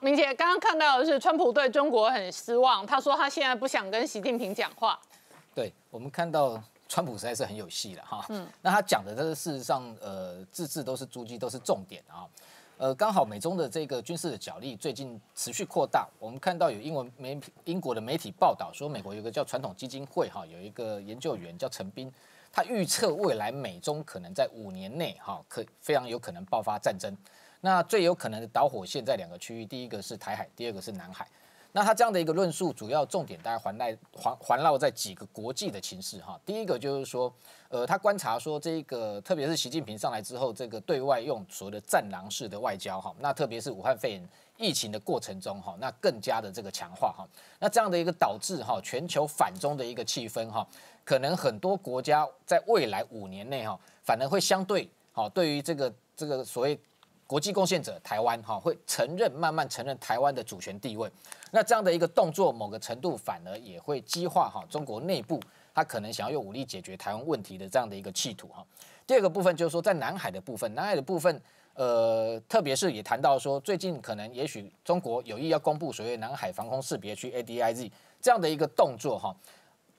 明姐刚刚看到的是，川普对中国很失望，他说他现在不想跟习近平讲话。对我们看到，川普实在是很有戏了哈。嗯，那他讲的这个事实上，呃，自治都是诸暨都是重点啊。呃，刚好美中的这个军事的角力最近持续扩大，我们看到有英文媒英国的媒体报道说，美国有个叫传统基金会哈，有一个研究员叫陈斌，他预测未来美中可能在五年内哈可非常有可能爆发战争。那最有可能的导火线在两个区域，第一个是台海，第二个是南海。那他这样的一个论述，主要重点大概环赖、环环绕在几个国际的情势哈。第一个就是说，呃，他观察说这个，特别是习近平上来之后，这个对外用所谓的“战狼式”的外交哈。那特别是武汉肺炎疫情的过程中哈，那更加的这个强化哈。那这样的一个导致哈，全球反中的一个气氛哈，可能很多国家在未来五年内哈，反而会相对好对于这个这个所谓。国际贡献者台湾哈会承认，慢慢承认台湾的主权地位。那这样的一个动作，某个程度反而也会激化哈中国内部他可能想要用武力解决台湾问题的这样的一个企图哈。第二个部分就是说，在南海的部分，南海的部分，呃，特别是也谈到说，最近可能也许中国有意要公布所谓南海防空识别区 ADIZ 这样的一个动作哈。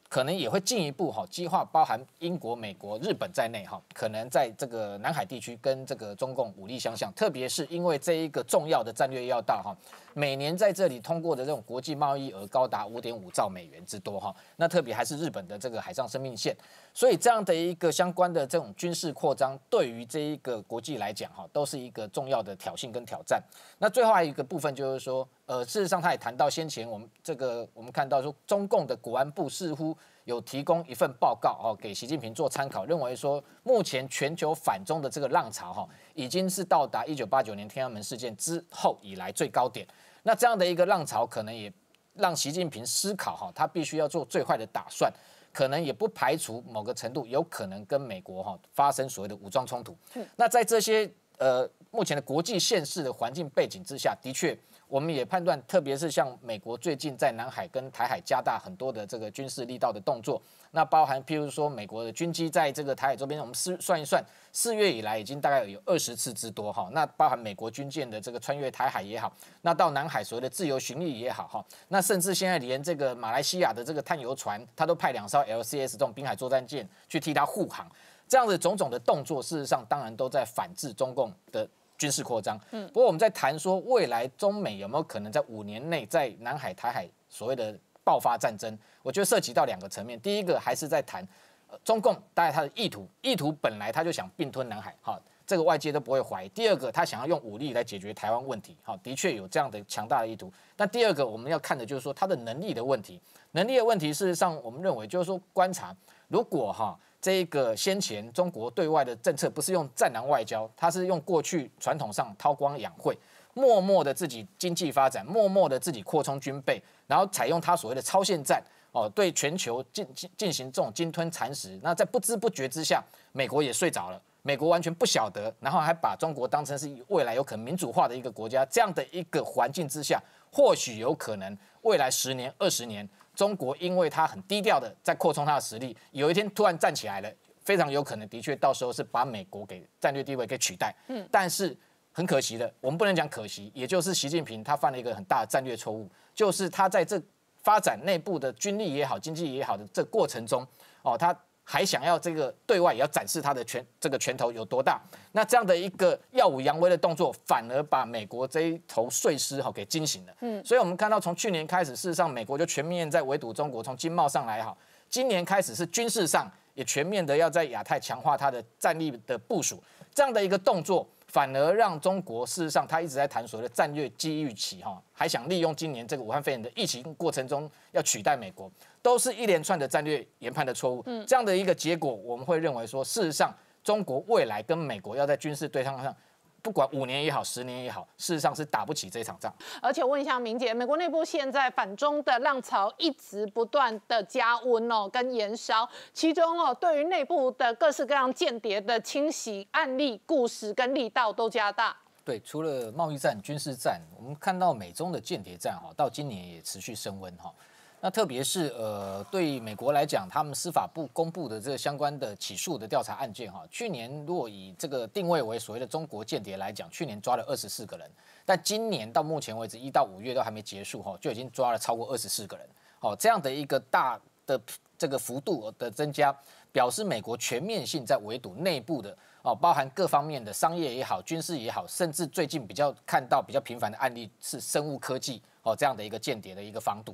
可能也会进一步哈激化，包含英国、美国、日本在内哈，可能在这个南海地区跟这个中共武力相向，特别是因为这一个重要的战略要道哈，每年在这里通过的这种国际贸易额高达五点五兆美元之多哈，那特别还是日本的这个海上生命线，所以这样的一个相关的这种军事扩张，对于这一个国际来讲哈，都是一个重要的挑衅跟挑战。那最后一个部分就是说，呃，事实上他也谈到先前我们这个我们看到说中共的国安部似乎。有提供一份报告哦，给习近平做参考，认为说目前全球反中的这个浪潮哈，已经是到达一九八九年天安门事件之后以来最高点。那这样的一个浪潮，可能也让习近平思考哈，他必须要做最坏的打算，可能也不排除某个程度有可能跟美国哈发生所谓的武装冲突。那在这些呃。目前的国际现实的环境背景之下，的确我们也判断，特别是像美国最近在南海跟台海加大很多的这个军事力道的动作，那包含譬如说美国的军机在这个台海周边，我们四算一算，四月以来已经大概有二十次之多哈。那包含美国军舰的这个穿越台海也好，那到南海所谓的自由巡弋也好哈，那甚至现在连这个马来西亚的这个探油船，它都派两艘 LCS 这种滨海作战舰去替它护航，这样的种种的动作，事实上当然都在反制中共的。军事扩张，嗯，不过我们在谈说未来中美有没有可能在五年内在南海、台海所谓的爆发战争？我觉得涉及到两个层面，第一个还是在谈中共大概他的意图，意图本来他就想并吞南海，哈，这个外界都不会怀疑；第二个，他想要用武力来解决台湾问题，哈，的确有这样的强大的意图。那第二个我们要看的就是说他的能力的问题，能力的问题，事实上我们认为就是说观察，如果哈。这个先前中国对外的政策不是用战狼外交，它是用过去传统上韬光养晦，默默的自己经济发展，默默的自己扩充军备，然后采用它所谓的超限战哦，对全球进进进行这种鲸吞蚕食。那在不知不觉之下，美国也睡着了，美国完全不晓得，然后还把中国当成是未来有可能民主化的一个国家。这样的一个环境之下，或许有可能未来十年、二十年。中国因为它很低调的在扩充它的实力，有一天突然站起来了，非常有可能的确到时候是把美国给战略地位给取代。嗯，但是很可惜的，我们不能讲可惜，也就是习近平他犯了一个很大的战略错误，就是他在这发展内部的军力也好，经济也好的这过程中，哦他。还想要这个对外也要展示他的拳，这个拳头有多大？那这样的一个耀武扬威的动作，反而把美国这一头碎尸哈给惊醒了。嗯，所以我们看到从去年开始，事实上美国就全面在围堵中国，从经贸上来好，今年开始是军事上也全面的要在亚太强化它的战力的部署，这样的一个动作。反而让中国，事实上他一直在谈所谓的战略机遇期，哈，还想利用今年这个武汉肺炎的疫情过程中要取代美国，都是一连串的战略研判的错误。这样的一个结果，我们会认为说，事实上中国未来跟美国要在军事对抗上。不管五年也好，十年也好，事实上是打不起这场仗。而且问一下明姐，美国内部现在反中的浪潮一直不断的加温哦，跟延烧，其中哦，对于内部的各式各样间谍的清洗案例、故事跟力道都加大。对，除了贸易战、军事战，我们看到美中的间谍战哈，到今年也持续升温哈。那特别是呃，对美国来讲，他们司法部公布的这个相关的起诉的调查案件哈，去年如果以这个定位为所谓的中国间谍来讲，去年抓了二十四个人，但今年到目前为止一到五月都还没结束哈，就已经抓了超过二十四个人哦，这样的一个大的这个幅度的增加，表示美国全面性在围堵内部的哦，包含各方面的商业也好，军事也好，甚至最近比较看到比较频繁的案例是生物科技哦这样的一个间谍的一个防堵。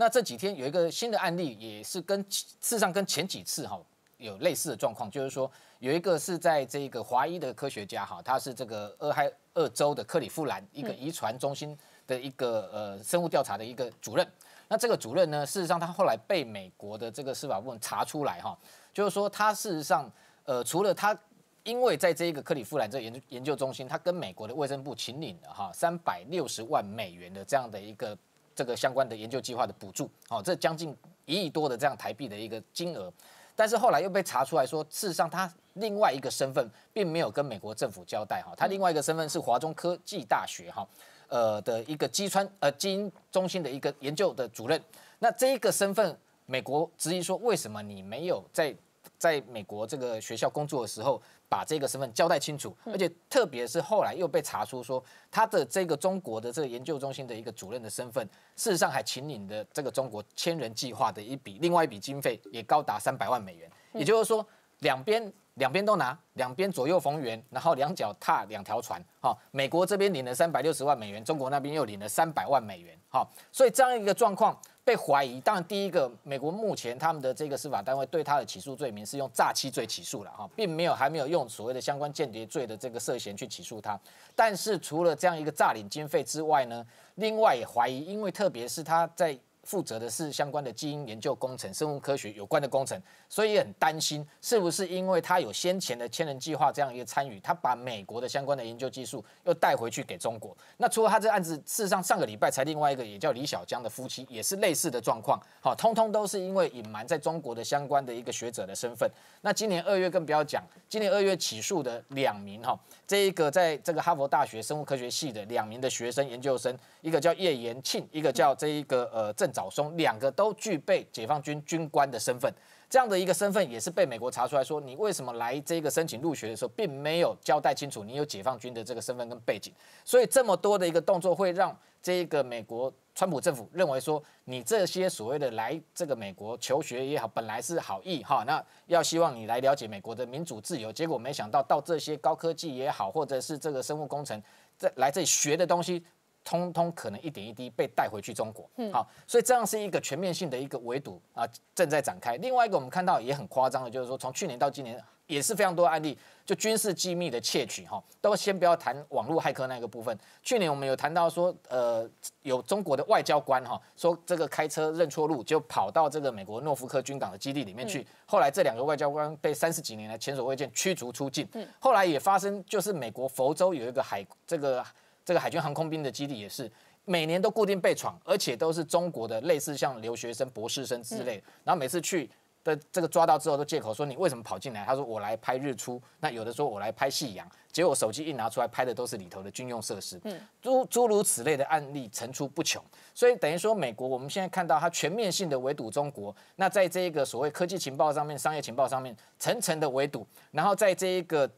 那这几天有一个新的案例，也是跟事实上跟前几次哈有类似的状况，就是说有一个是在这个华裔的科学家哈，他是这个俄亥俄州的克里夫兰一个遗传中心的一个呃生物调查的一个主任。那这个主任呢，事实上他后来被美国的这个司法部门查出来哈，就是说他事实上呃除了他因为在这一个克里夫兰这研究研究中心，他跟美国的卫生部秦领了哈三百六十万美元的这样的一个。这个相关的研究计划的补助，哦，这将近一亿多的这样台币的一个金额，但是后来又被查出来说，事实上他另外一个身份并没有跟美国政府交代，哈，他另外一个身份是华中科技大学，哈，呃的一个基川穿呃基因中心的一个研究的主任，那这一个身份，美国质疑说为什么你没有在。在美国这个学校工作的时候，把这个身份交代清楚，而且特别是后来又被查出说他的这个中国的这个研究中心的一个主任的身份，事实上还请领的这个中国千人计划的一笔另外一笔经费也高达三百万美元，也就是说两边两边都拿，两边左右逢源，然后两脚踏两条船，哈，美国这边领了三百六十万美元，中国那边又领了三百万美元，哈，所以这样一个状况。被怀疑，当然第一个，美国目前他们的这个司法单位对他的起诉罪名是用诈欺罪起诉了哈，并没有还没有用所谓的相关间谍罪的这个涉嫌去起诉他。但是除了这样一个诈领经费之外呢，另外也怀疑，因为特别是他在。负责的是相关的基因研究、工程、生物科学有关的工程，所以很担心是不是因为他有先前的“千人计划”这样一个参与，他把美国的相关的研究技术又带回去给中国。那除了他这案子，事实上上个礼拜才另外一个也叫李小江的夫妻也是类似的状况，哈，通通都是因为隐瞒在中国的相关的一个学者的身份。那今年二月更不要讲，今年二月起诉的两名哈，这一个在这个哈佛大学生物科学系的两名的学生研究生，一个叫叶延庆，一个叫这一个呃郑。小松两个都具备解放军军官的身份，这样的一个身份也是被美国查出来说，你为什么来这个申请入学的时候，并没有交代清楚你有解放军的这个身份跟背景，所以这么多的一个动作会让这个美国川普政府认为说，你这些所谓的来这个美国求学也好，本来是好意哈，那要希望你来了解美国的民主自由，结果没想到到这些高科技也好，或者是这个生物工程，在来这里学的东西。通通可能一点一滴被带回去中国，好，所以这样是一个全面性的一个围堵啊，正在展开。另外一个我们看到也很夸张的，就是说从去年到今年也是非常多案例，就军事机密的窃取哈，都先不要谈网络骇客那个部分。去年我们有谈到说，呃，有中国的外交官哈，说这个开车认错路就跑到这个美国诺福克军港的基地里面去，后来这两个外交官被三十几年来前所未见驱逐出境。后来也发生就是美国佛州有一个海这个。这个海军航空兵的基地也是每年都固定被闯，而且都是中国的类似像留学生、博士生之类。然后每次去的这个抓到之后，都借口说你为什么跑进来？他说我来拍日出。那有的说我来拍夕阳。结果手机一拿出来拍的都是里头的军用设施。嗯，诸诸如此类的案例层出不穷。所以等于说，美国我们现在看到它全面性的围堵中国。那在这一个所谓科技情报上面、商业情报上面层层的围堵，然后在这一个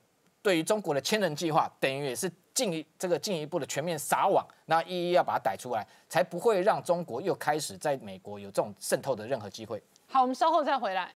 对于中国的千人计划，等于也是。进一这个进一步的全面撒网，那一一要把它逮出来，才不会让中国又开始在美国有这种渗透的任何机会。好，我们稍后再回来。